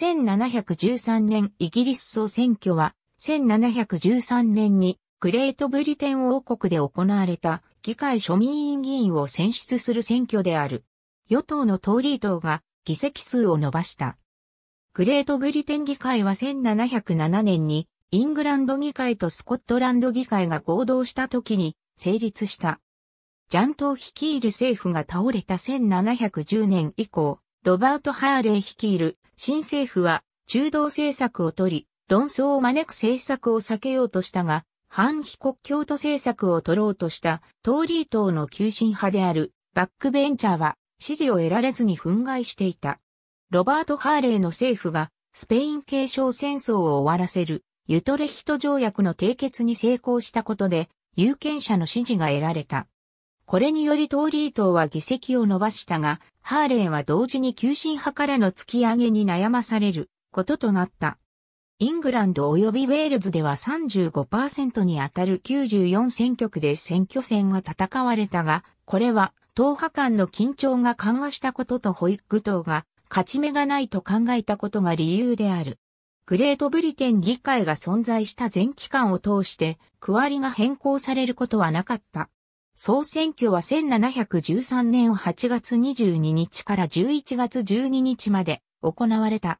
1713年イギリス総選挙は、1713年にグレートブリテン王国で行われた議会庶民委員議員を選出する選挙である。与党のトーリー党が議席数を伸ばした。グレートブリテン議会は1707年にイングランド議会とスコットランド議会が合同した時に成立した。ジャントを率いる政府が倒れた1710年以降、ロバート・ハーレー率いる新政府は中道政策を取り、論争を招く政策を避けようとしたが、反非国境と政策を取ろうとした、トーリー党の急進派である、バックベンチャーは、支持を得られずに憤慨していた。ロバート・ハーレーの政府が、スペイン継承戦争を終わらせる、ユトレヒト条約の締結に成功したことで、有権者の支持が得られた。これによりトーリー党は議席を伸ばしたが、ハーレーは同時に急進派からの突き上げに悩まされることとなった。イングランド及びウェールズでは35%にあたる94選挙区で選挙戦が戦われたが、これは党派間の緊張が緩和したこととホイッグ党が勝ち目がないと考えたことが理由である。グレートブリテン議会が存在した全期間を通して、区割りが変更されることはなかった。総選挙は1713年8月22日から11月12日まで行われた。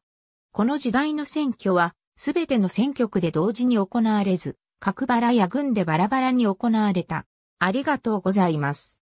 この時代の選挙は、すべての選挙区で同時に行われず、各バラや軍でバラバラに行われた。ありがとうございます。